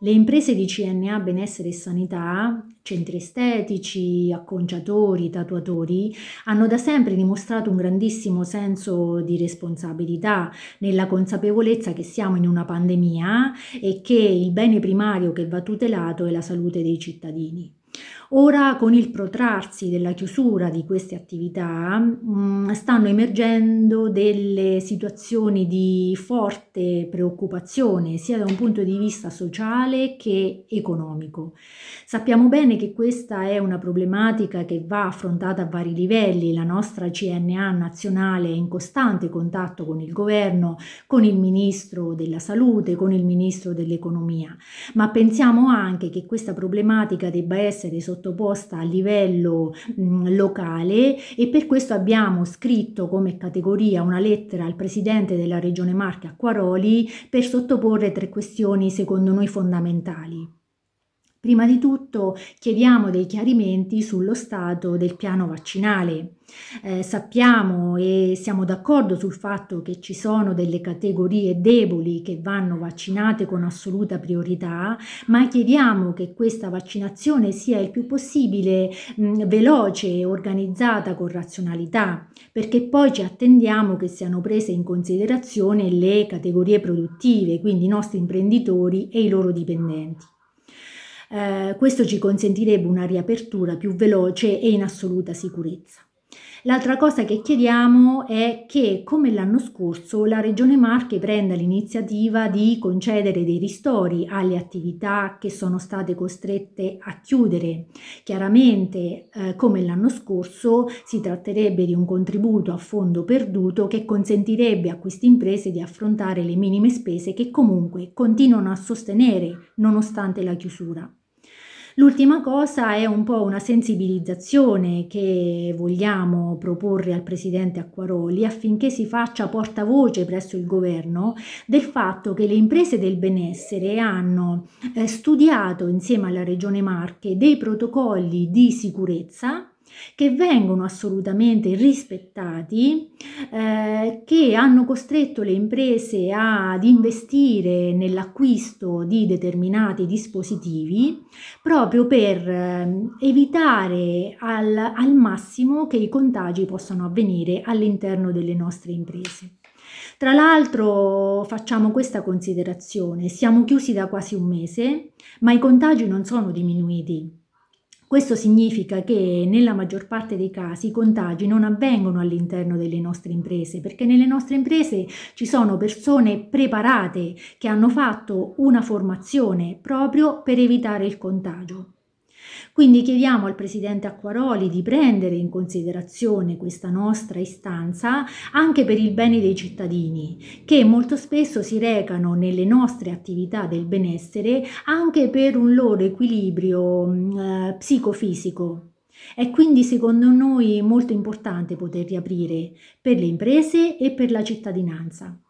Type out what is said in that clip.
Le imprese di CNA Benessere e Sanità, centri estetici, acconciatori, tatuatori, hanno da sempre dimostrato un grandissimo senso di responsabilità, nella consapevolezza che siamo in una pandemia e che il bene primario che va tutelato è la salute dei cittadini. Ora, con il protrarsi della chiusura di queste attività, mh, mm, stanno emergendo delle situazioni di forte preoccupazione sia da un punto di vista sociale che economico. Sappiamo bene che questa è una problematica che va affrontata a vari livelli. La nostra CNA nazionale è in costante contatto con il governo, con il ministro della salute, con il ministro dell'economia, ma pensiamo anche che questa problematica debba essere essere sottoposta a livello mh, mm, locale e per questo abbiamo scritto come categoria una lettera al presidente della regione Marche Acquaroli per sottoporre tre questioni secondo noi fondamentali. Prima di tutto chiediamo dei chiarimenti sullo stato del piano vaccinale. Eh, sappiamo e siamo d'accordo sul fatto che ci sono delle categorie deboli che vanno vaccinate con assoluta priorità, ma chiediamo che questa vaccinazione sia il più possibile mh, mm, veloce e organizzata con razionalità, perché poi ci attendiamo che siano prese in considerazione le categorie produttive, quindi i nostri imprenditori e i loro dipendenti. Eh, questo ci consentirebbe una riapertura più veloce e in assoluta sicurezza. L'altra cosa che chiediamo è che, come l'anno scorso, la Regione Marche prenda l'iniziativa di concedere dei ristori alle attività che sono state costrette a chiudere. Chiaramente, eh, come l'anno scorso, si tratterebbe di un contributo a fondo perduto che consentirebbe a queste imprese di affrontare le minime spese che comunque continuano a sostenere nonostante la chiusura. L'ultima cosa è un po' una sensibilizzazione che vogliamo proporre al presidente Acquaroli affinché si faccia portavoce presso il governo del fatto che le imprese del benessere hanno eh, studiato insieme alla Regione Marche dei protocolli di sicurezza che vengono assolutamente rispettati, eh, che hanno costretto le imprese ad investire nell'acquisto di determinati dispositivi proprio per eh, evitare al, al massimo che i contagi possano avvenire all'interno delle nostre imprese. Tra l'altro facciamo questa considerazione, siamo chiusi da quasi un mese, ma i contagi non sono diminuiti, questo significa che nella maggior parte dei casi i contagi non avvengono all'interno delle nostre imprese, perché nelle nostre imprese ci sono persone preparate che hanno fatto una formazione proprio per evitare il contagio. Quindi chiediamo al Presidente Acquaroli di prendere in considerazione questa nostra istanza anche per il bene dei cittadini, che molto spesso si recano nelle nostre attività del benessere anche per un loro equilibrio eh, psicofisico. È quindi secondo noi molto importante poter riaprire per le imprese e per la cittadinanza.